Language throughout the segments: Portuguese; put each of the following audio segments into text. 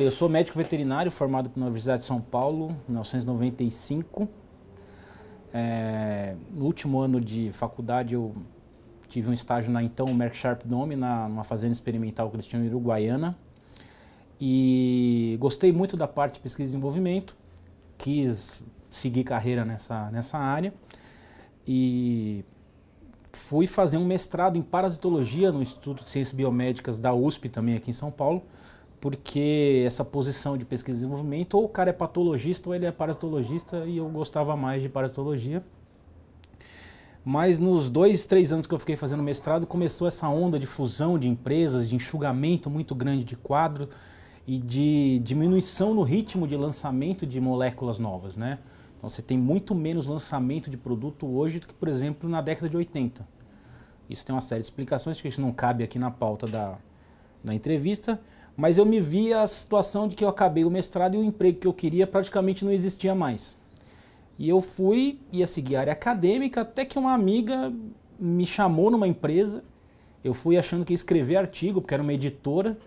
Eu sou médico veterinário formado pela Universidade de São Paulo, em 1995. É, no último ano de faculdade, eu tive um estágio na então Merck Sharp Dome, na, numa fazenda experimental que eles tinham em Uruguaiana. E gostei muito da parte de pesquisa e desenvolvimento, quis seguir carreira nessa, nessa área. E fui fazer um mestrado em parasitologia no Instituto de Ciências Biomédicas da USP, também aqui em São Paulo porque essa posição de pesquisa e desenvolvimento, ou o cara é patologista ou ele é parasitologista, e eu gostava mais de parasitologia. Mas nos dois, três anos que eu fiquei fazendo mestrado, começou essa onda de fusão de empresas, de enxugamento muito grande de quadro e de diminuição no ritmo de lançamento de moléculas novas, né? Então você tem muito menos lançamento de produto hoje do que, por exemplo, na década de 80. Isso tem uma série de explicações que isso não cabe aqui na pauta da, da entrevista, mas eu me vi a situação de que eu acabei o mestrado e o emprego que eu queria praticamente não existia mais. E eu fui, ia seguir a área acadêmica, até que uma amiga me chamou numa empresa. Eu fui achando que ia escrever artigo, porque era uma editora.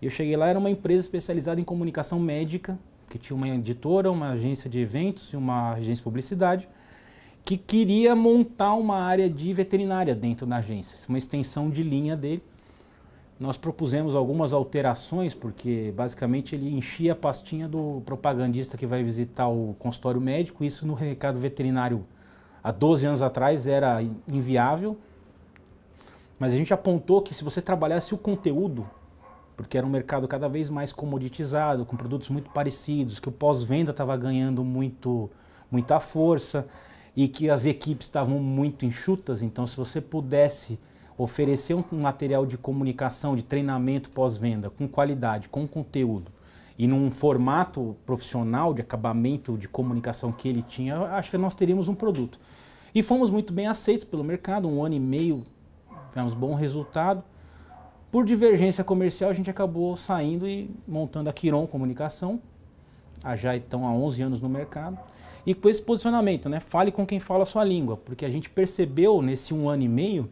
Eu cheguei lá, era uma empresa especializada em comunicação médica, que tinha uma editora, uma agência de eventos e uma agência de publicidade, que queria montar uma área de veterinária dentro da agência, é uma extensão de linha dele nós propusemos algumas alterações, porque basicamente ele enchia a pastinha do propagandista que vai visitar o consultório médico, isso no recado veterinário há 12 anos atrás era inviável, mas a gente apontou que se você trabalhasse o conteúdo, porque era um mercado cada vez mais comoditizado, com produtos muito parecidos, que o pós-venda estava ganhando muito, muita força e que as equipes estavam muito enxutas, então se você pudesse oferecer um material de comunicação, de treinamento pós-venda, com qualidade, com conteúdo, e num formato profissional de acabamento de comunicação que ele tinha, acho que nós teríamos um produto. E fomos muito bem aceitos pelo mercado, um ano e meio tivemos bom resultado. Por divergência comercial, a gente acabou saindo e montando a Quiron Comunicação, então, há já estão há 11 anos no mercado. E com esse posicionamento, né? fale com quem fala a sua língua, porque a gente percebeu nesse um ano e meio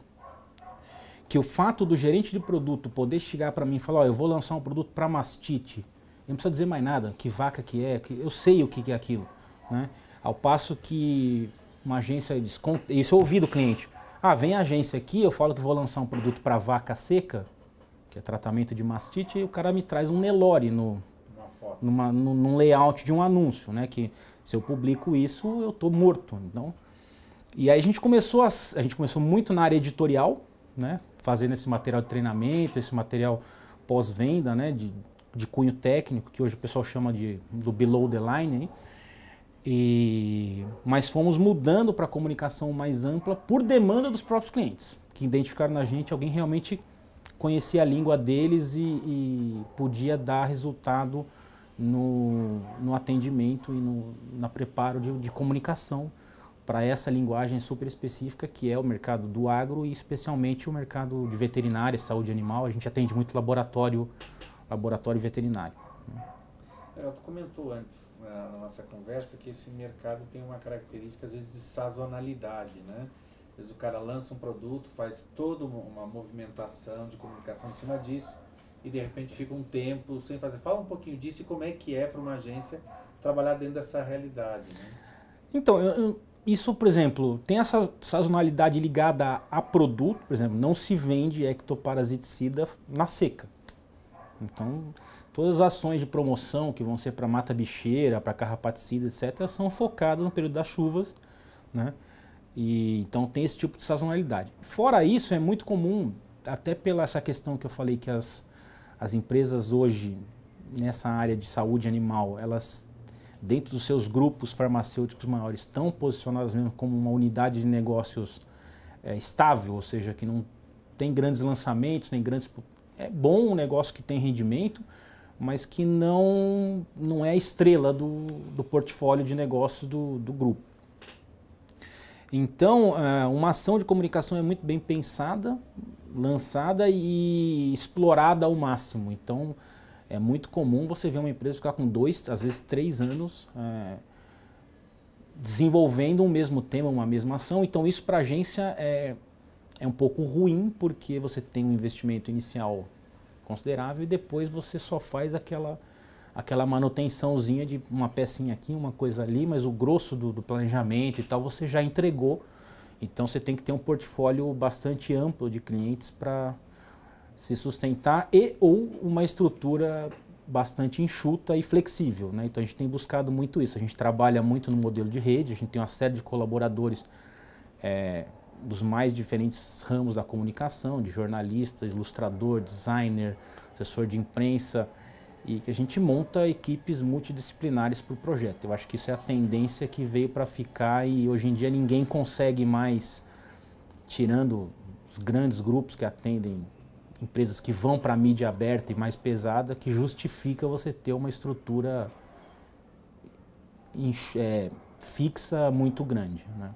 que o fato do gerente de produto poder chegar para mim e falar, oh, eu vou lançar um produto para mastite, eu não preciso dizer mais nada, que vaca que é, que eu sei o que é aquilo, né? Ao passo que uma agência diz, isso eu é ouvi do cliente, ah, vem a agência aqui, eu falo que vou lançar um produto para vaca seca, que é tratamento de mastite, e o cara me traz um Nelore no, numa, num layout de um anúncio, né? Que se eu publico isso, eu tô morto. Então, e aí a gente começou a, a gente começou muito na área editorial, né? fazendo esse material de treinamento, esse material pós-venda, né, de, de cunho técnico, que hoje o pessoal chama de, do below the line. Hein? E, mas fomos mudando para a comunicação mais ampla por demanda dos próprios clientes, que identificaram na gente alguém realmente conhecia a língua deles e, e podia dar resultado no, no atendimento e no na preparo de, de comunicação para essa linguagem super específica que é o mercado do agro e especialmente o mercado de veterinária, saúde animal. A gente atende muito laboratório, laboratório veterinário. Né? É, tu comentou antes né, na nossa conversa que esse mercado tem uma característica às vezes de sazonalidade, né? Às vezes o cara lança um produto, faz toda uma movimentação de comunicação em cima disso e de repente fica um tempo sem fazer. Fala um pouquinho disso e como é que é para uma agência trabalhar dentro dessa realidade. Né? Então, eu isso, por exemplo, tem essa sazonalidade ligada a, produto, por exemplo, não se vende ectoparasiticida na seca. Então, todas as ações de promoção que vão ser para mata bicheira, para carrapaticida, etc., são focadas no período das chuvas, né? E, então tem esse tipo de sazonalidade. Fora isso, é muito comum, até pela essa questão que eu falei que as, as empresas hoje nessa área de saúde animal, elas dentro dos seus grupos farmacêuticos maiores, estão posicionadas mesmo como uma unidade de negócios é, estável, ou seja, que não tem grandes lançamentos, nem grandes. É bom um negócio que tem rendimento, mas que não, não é a estrela do, do portfólio de negócios do, do grupo. Então, eh, uma ação de comunicação é muito bem pensada, lançada e explorada ao máximo. Então, é muito comum você ver uma empresa ficar com dois, às vezes três anos é, desenvolvendo um mesmo tema, uma mesma ação. Então isso para a agência é, é um pouco ruim porque você tem um investimento inicial considerável e depois você só faz aquela aquela manutençãozinha de uma pecinha aqui, uma coisa ali, mas o grosso do, do planejamento e tal você já entregou. Então você tem que ter um portfólio bastante amplo de clientes para se sustentar e ou uma estrutura bastante enxuta e flexível. Né? Então a gente tem buscado muito isso. A gente trabalha muito no modelo de rede, a gente tem uma série de colaboradores é, dos mais diferentes ramos da comunicação, de jornalista, ilustrador, designer, assessor de imprensa, e que a gente monta equipes multidisciplinares para o projeto. Eu acho que isso é a tendência que veio para ficar e hoje em dia ninguém consegue mais, tirando os grandes grupos que atendem empresas que vão para a mídia aberta e mais pesada, que justifica você ter uma estrutura é, fixa muito grande. Né?